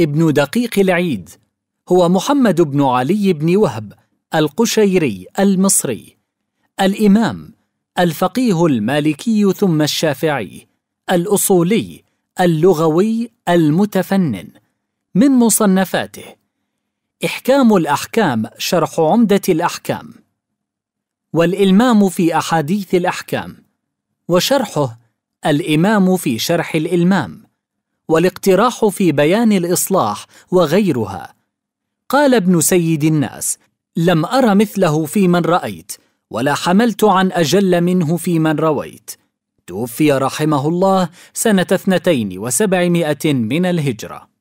ابن دقيق العيد هو محمد بن علي بن وهب القشيري المصري الامام الفقيه المالكي ثم الشافعي الاصولي اللغوي المتفنن من مصنفاته احكام الاحكام شرح عمده الاحكام والالمام في احاديث الاحكام وشرحه الامام في شرح الالمام والاقتراح في بيان الإصلاح وغيرها قال ابن سيد الناس لم أر مثله في من رأيت ولا حملت عن أجل منه في من رويت توفي رحمه الله سنة اثنتين وسبعمائة من الهجرة